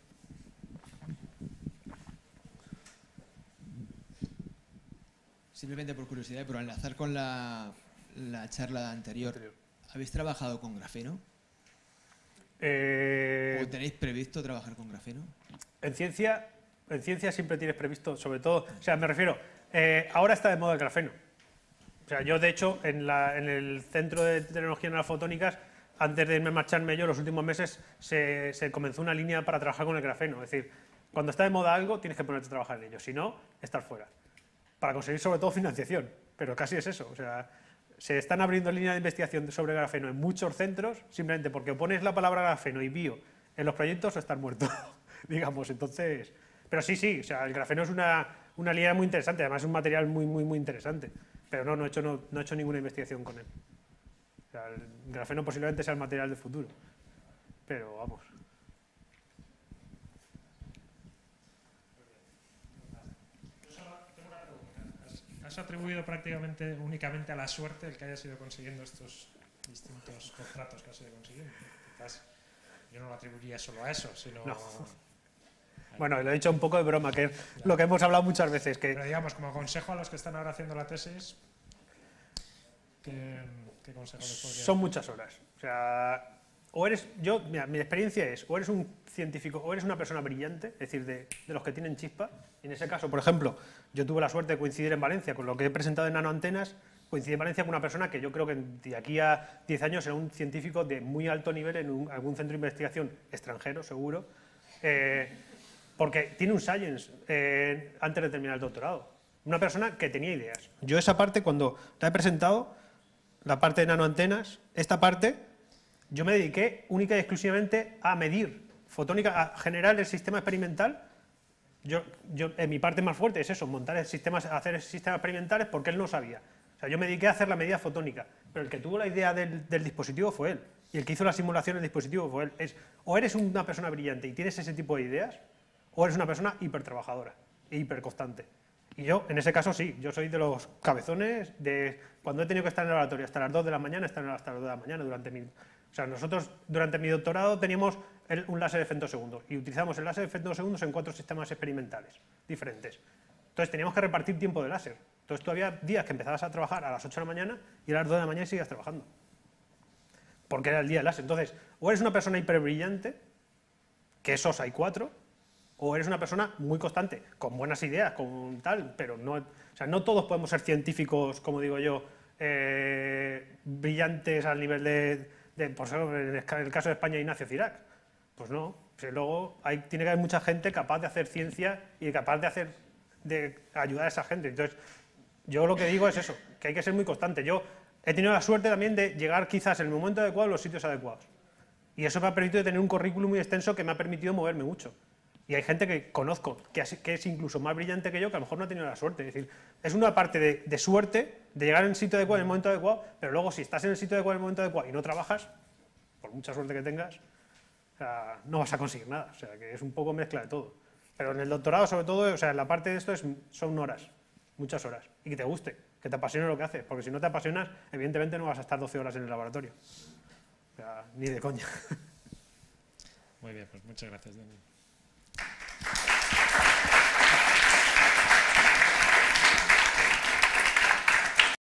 Simplemente por curiosidad, pero al enlazar con la, charla anterior, ¿habéis trabajado con grafeno? Eh, tenéis previsto trabajar con grafeno? En ciencia, en ciencia siempre tienes previsto, sobre todo, o sea, me refiero, eh, ahora está de moda el grafeno. O sea, yo de hecho en, el Centro de Tecnología en Fotónicas, antes de irme a marcharme yo, los últimos meses se, se comenzó una línea para trabajar con el grafeno. Es decir, cuando está de moda algo, tienes que ponerte a trabajar en ello, si no, estar fuera. Para conseguir sobre todo financiación, pero casi es eso. O sea, se están abriendo líneas de investigación sobre grafeno en muchos centros, simplemente porque pones la palabra grafeno y bio en los proyectos o están muerto, digamos, entonces... Pero sí, sí, o sea, el grafeno es una, línea muy interesante, además es un material muy, muy, muy interesante, pero no, no he hecho, no, no he hecho ninguna investigación con él. el grafeno posiblemente sea el material del futuro, pero vamos... has atribuido prácticamente únicamente a la suerte el que haya sido consiguiendo estos distintos contratos que has ido consiguiendo. Quizás yo no lo atribuiría solo a eso, sino... Bueno, lo he dicho un poco de broma, que es lo que hemos hablado muchas veces. Que... Pero digamos, como consejo a los que están ahora haciendo la tesis, ¿qué, consejo les podría Son muchas horas. O sea, o eres, yo, mi experiencia es, o eres un científico, o eres una persona brillante, es decir, de, los que tienen chispa. En ese caso, por ejemplo, yo tuve la suerte de coincidir en Valencia con lo que he presentado en Nanoantenas, coincidí en Valencia con una persona que yo creo que de aquí a 10 años será un científico de muy alto nivel en algún centro de investigación extranjero, seguro, eh, porque tiene un science eh, antes de terminar el doctorado. Una persona que tenía ideas. Yo esa parte, cuando la he presentado, la parte de nanoantenas, esta parte yo me dediqué única y exclusivamente a medir fotónica, a generar el sistema experimental. Yo, yo, en mi parte más fuerte es eso, montar sistemas, hacer sistemas experimentales porque él no sabía. O sea, yo me dediqué a hacer la medida fotónica, pero el que tuvo la idea del, del dispositivo fue él. Y el que hizo la simulación del dispositivo fue él. Es, o eres una persona brillante y tienes ese tipo de ideas, o eres una persona hipertrabajadora hiper hiperconstante. Y yo, en ese caso, sí, yo soy de los cabezones de cuando he tenido que estar en el laboratorio hasta las 2 de la mañana, estar hasta las 2 de la mañana durante mi o sea, nosotros durante mi doctorado teníamos un láser de segundo y utilizamos el láser de femtosegundos en cuatro sistemas experimentales diferentes. Entonces teníamos que repartir tiempo de láser. Entonces tú había días que empezabas a trabajar a las 8 de la mañana y a las 2 de la mañana sigues trabajando. Porque era el día del láser. Entonces, o eres una persona hiperbrillante, que esos hay cuatro, o eres una persona muy constante, con buenas ideas, con tal, pero no, o sea, no todos podemos ser científicos, como digo yo, eh, brillantes al nivel de por ejemplo, en el caso de España, Ignacio Cirac. Pues no, luego tiene que haber mucha gente capaz de hacer ciencia y capaz de, hacer, de ayudar a esa gente. Entonces, yo lo que digo es eso, que hay que ser muy constante. Yo he tenido la suerte también de llegar quizás en el momento adecuado a los sitios adecuados. Y eso me ha permitido tener un currículum muy extenso que me ha permitido moverme mucho. Y hay gente que conozco, que, es incluso más brillante que yo, que a lo mejor no ha tenido la suerte. Es decir, es una parte de, suerte, de llegar en el sitio adecuado, en el momento adecuado, pero luego si estás en el sitio adecuado, en el momento adecuado y no trabajas, por mucha suerte que tengas, no vas a conseguir nada. O sea, que es un poco mezcla de todo. Pero en el doctorado, sobre todo, o sea, la parte de esto es, son horas, muchas horas, y que te guste, que te apasione lo que haces, porque si no te apasionas, evidentemente no vas a estar 12 horas en el laboratorio. ni de coña. Muy bien, pues muchas gracias, Daniel.